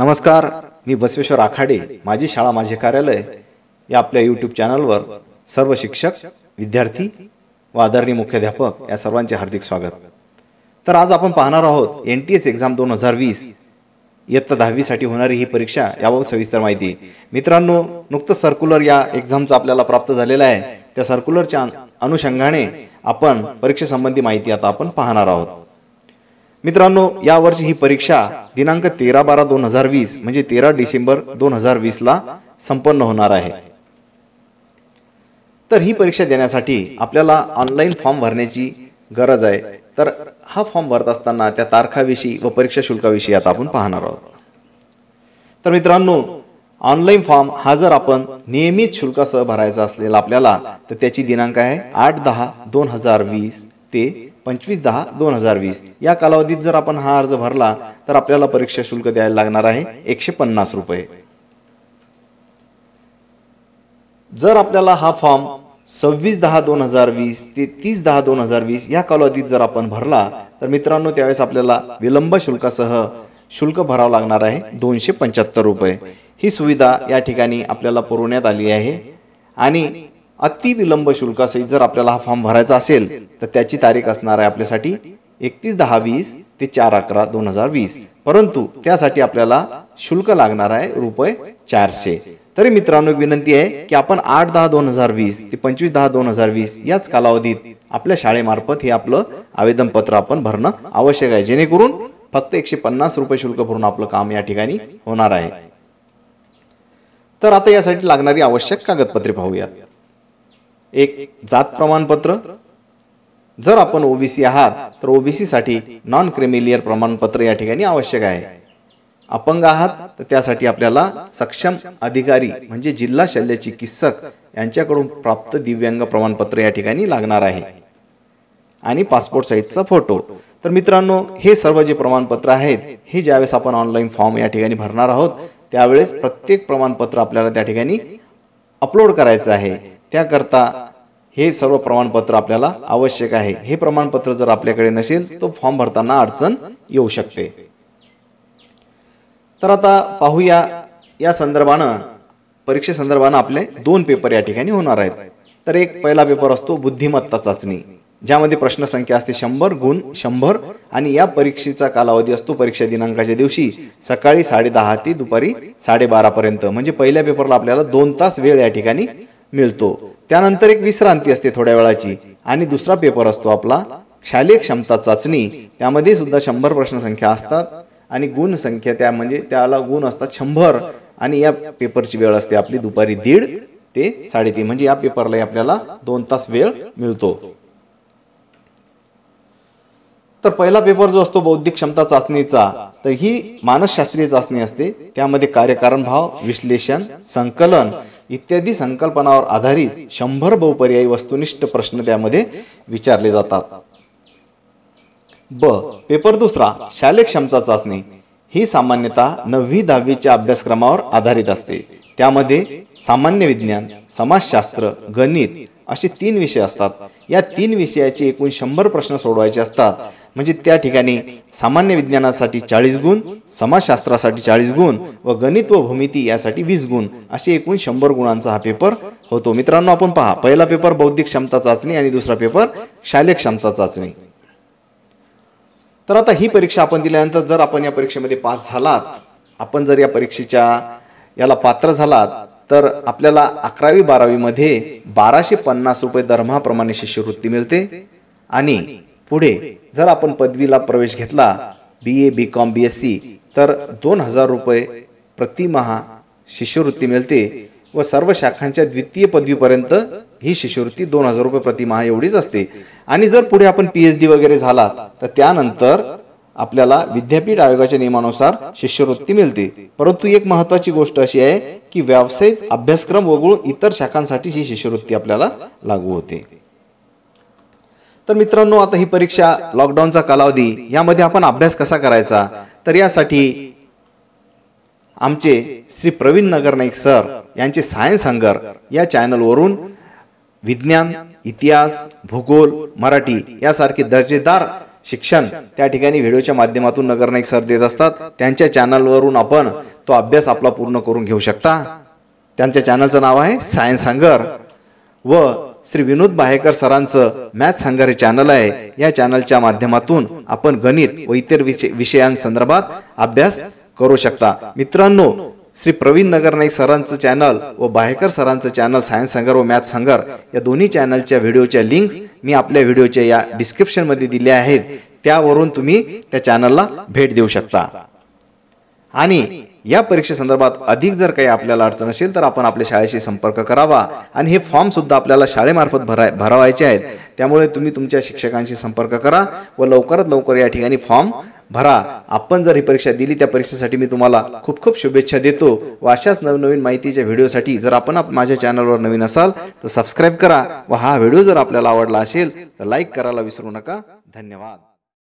नमस्कार मी बसवेश्वर आखाडे माझी शाळा माझे कार्यालय या आपल्या यूट्यूब चॅनलवर सर्व शिक्षक विद्यार्थी व आदरणीय मुख्याध्यापक या सर्वांचे हार्दिक स्वागत तर आज आपण पाहणार आहोत एन टी एस एक्झाम दोन हजार वीस इयत्ता दहावीसाठी होणारी ही परीक्षा याबाबत सविस्तर माहिती मित्रांनो नुकतं सर्क्युलर या एक्झामचं आपल्याला प्राप्त झालेला आहे त्या सर्क्युलरच्या अनुषंगाने आपण परीक्षेसंबंधी माहिती आता आपण पाहणार आहोत मित्रांनो या वर्षी ही परीक्षा दिनांक तेरा बारा दोन हजार वीस म्हणजे तेरा डिसेंबर दोन हजार वीसला संपन्न होणार आहे तर ही परीक्षा देण्यासाठी आपल्याला ऑनलाईन फॉर्म भरण्याची गरज आहे तर हा फॉर्म भरत असताना त्या तारखाविषयी व परीक्षा शुल्काविषयी आता आपण पाहणार आहोत तर मित्रांनो ऑनलाईन फॉर्म हा जर आपण नियमित शुल्कासह भरायचा असलेला आपल्याला तर त्याची दिनांक आहे आठ दहा दोन हजार वीस ते पंचवीस दहा दोन हजार वीस या कालावधीत जर आपण हा अर्ज भरला तर आपल्याला परीक्षा शुल्क द्यायला लागणार आहे एकशे पन्नास रुपये जर आपल्याला हा फॉर्म सव्वीस दहा दोन हजार वीस ते तीस दहा दोन हजार वीस या कालावधीत जर आपण भरला तर मित्रांनो त्यावेळेस आपल्याला विलंब शुल्कासह शुल्क भरावं लागणार आहे दोनशे पंच्याहत्तर रुपये ही सुविधा या ठिकाणी आपल्याला पुरवण्यात आली आहे आणि विलंब अतिविलंब शुल्कासहित जर आपल्याला हा फॉर्म भरायचा असेल तर त्याची तारीख असणार आहे आपल्यासाठी एकतीस दहा वीस ते चार अकरा दोन हजार वीस परंतु त्यासाठी आपल्याला शुल्क लागणार आहे रुपये चारशे तरी मित्रांनो एक विनंती आहे की आपण आठ दहा दोन हजार वीस ते पंचवीस दहा दोन हजार वीस याच कालावधीत आपल्या शाळेमार्फत हे आपलं आवेदनपत्र आपण भरणं आवश्यक आहे जेणेकरून फक्त एकशे पन्नास रुपये शुल्क भरून आपलं काम या ठिकाणी होणार आहे तर आता यासाठी लागणारी आवश्यक कागदपत्रे पाहूयात एक जात प्रमाणपत्र जर आपण ओबीसी आहात तर साठी नॉन क्रिमिलियर प्रमाणपत्र या ठिकाणी आवश्यक आहे अपंग आहात तर त्यासाठी आपल्याला सक्षम अधिकारी म्हणजे जिल्हा शल्य चिकित्सक यांच्याकडून प्राप्त दिव्यांग प्रमाणपत्र या ठिकाणी लागणार आहे आणि पासपोर्ट साईजचा फोटो तर मित्रांनो हे सर्व जे प्रमाणपत्र आहेत हे ज्यावेळेस आपण ऑनलाईन फॉर्म या ठिकाणी भरणार आहोत त्यावेळेस प्रत्येक प्रमाणपत्र आपल्याला त्या ठिकाणी अपलोड करायचं आहे त्याकरता हे सर्व प्रमाणपत्र आपल्याला आवश्यक आहे हे प्रमाणपत्र जर आपल्याकडे नसेल तर फॉर्म भरताना अडचण येऊ शकते तर आता पाहूया या संदर्भानं परीक्षेसंदर्भानं आपले दोन पेपर या ठिकाणी होणार आहेत तर एक पहिला पेपर असतो बुद्धिमत्ता चाचणी ज्यामध्ये प्रश्नसंख्या असते शंभर गुण शंभर आणि या परीक्षेचा कालावधी असतो परीक्षा दिनांकाच्या दिवशी सकाळी साडेदहा ते दुपारी साडेबारापर्यंत म्हणजे पहिल्या पेपरला आपल्याला दोन तास वेळ या ठिकाणी मिळतो त्यानंतर एक विश्रांती असते थोड्या वेळाची आणि दुसरा पेपर असतो आपला शालेय क्षमता चाचणी त्यामध्ये सुद्धा शंभर प्रश्नसंख्या असतात आणि गुण संख्या त्या म्हणजे त्याला गुण असतात शंभर आणि या पेपरची वेळ असते आपली दुपारी दीड ते साडेतीन म्हणजे या पेपरलाही आपल्याला दोन तास वेळ मिळतो तर पहिला पेपर जो असतो बौद्धिक क्षमता चाचणीचा तर ही मानसशास्त्रीय चाचणी असते त्यामध्ये कार्यकारण भाव विश्लेषण संकलन इत्यादी संकल्पनावर आधारित शंभर बहुपर्यायी वस्तुनिष्ठ प्रश्न त्यामध्ये विचारले जातात ब पेपर दुसरा शालेय क्षमता चाचणी ही सामान्यतः नववी दहावीच्या अभ्यासक्रमावर आधारित असते त्यामध्ये सामान्य विज्ञान समाजशास्त्र गणित असे तीन विषय असतात या तीन विषयाचे एकूण शंभर प्रश्न सोडवायचे असतात म्हणजे त्या ठिकाणी सामान्य विज्ञानासाठी चाळीस गुण समाजशास्त्रासाठी चाळीस गुण व गणित व भूमिती यासाठी वीस गुण असे एकूण शंभर गुणांचा हा पेपर होतो मित्रांनो आपण पहा पहिला पेपर बौद्धिक क्षमता चाचणी आणि दुसरा पेपर शालेय क्षमता चाचणी तर आता ही परीक्षा आपण दिल्यानंतर जर आपण या परीक्षेमध्ये पास झालात आपण जर या परीक्षेच्या याला पात्र झालात तर आपल्याला अकरावी बारावीमध्ये बाराशे पन्नास रुपये दरमहाप्रमाणे शिष्यवृत्ती मिळते आणि पुढे जर आपण पदवीला प्रवेश घेतला B A B Com B S C तर दोन हजार रुपये प्रतिमहा शिष्यवृत्ती मिळते व सर्व शाखांच्या द्वितीय पदवीपर्यंत ही शिष्यवृत्ती दोन हजार रुपये प्रतिमहा एवढीच असते आणि जर पुढे आपण पी एच डी वगैरे झाला तर त्यानंतर आपल्याला विद्यापीठ आयोगाच्या नियमानुसार शिष्यवृत्ती मिळते परंतु एक महत्वाची गोष्ट अशी आहे की व्यावसायिक अभ्यासक्रम वगळून इतर शाखांसाठी ही शिष्यवृत्ती आपल्याला लागू होते तर मित्रांनो आता ही परीक्षा लॉकडाऊनचा कालावधी यामध्ये आपण अभ्यास कसा करायचा तर यासाठी आमचे श्री प्रवीण नगर नाईक सर यांचे सायन्स हंगर या चॅनलवरून विज्ञान इतिहास भूगोल मराठी यासारखे दर्जेदार शिक्षण त्या ठिकाणी व्हिडिओच्या माध्यमातून नगरनाईक सर देत असतात त्यांच्या चॅनलवरून आपण तो अभ्यास आपला पूर्ण करून घेऊ शकता त्यांच्या चॅनलचं नाव आहे सायन्स हंगर व श्री विनोद बाहेकर सरांचं मॅथ्स हंगारी चॅनल आहे या चॅनलच्या माध्यमातून आपण गणित व इतर विषयांसंदर्भात अभ्यास करू शकता मित्रांनो श्री प्रवीण नगर नाईक सरांचं चॅनल व बाहेकर सरांचं चॅनल सायन्स हंगर व मॅथ्स हंगर या दोन्ही चॅनलच्या व्हिडिओच्या लिंक्स मी आपल्या व्हिडिओच्या या डिस्क्रिप्शनमध्ये दिल्या आहेत त्यावरून तुम्ही त्या चॅनलला भेट देऊ शकता आणि या परीक्षेसंदर्भात अधिक जर काही आपल्याला अडचण असेल तर आपण आपल्या शाळेशी संपर्क करावा आणि हे सुद्धा आपल्याला शाळेमार्फत भराय भरावायचे आहेत त्यामुळे तुम्ही तुमच्या शिक्षकांशी संपर्क करा व लवकरात लवकर या ठिकाणी फॉर्म भरा आपण जर ही परीक्षा दिली त्या परीक्षेसाठी मी तुम्हाला खूप खूप शुभेच्छा देतो व अशाच नवनवीन माहितीच्या व्हिडिओसाठी जर आपण माझ्या चॅनलवर नवीन असाल तर सबस्क्राईब करा व हा व्हिडिओ जर आपल्याला आवडला असेल तर लाईक करायला विसरू नका धन्यवाद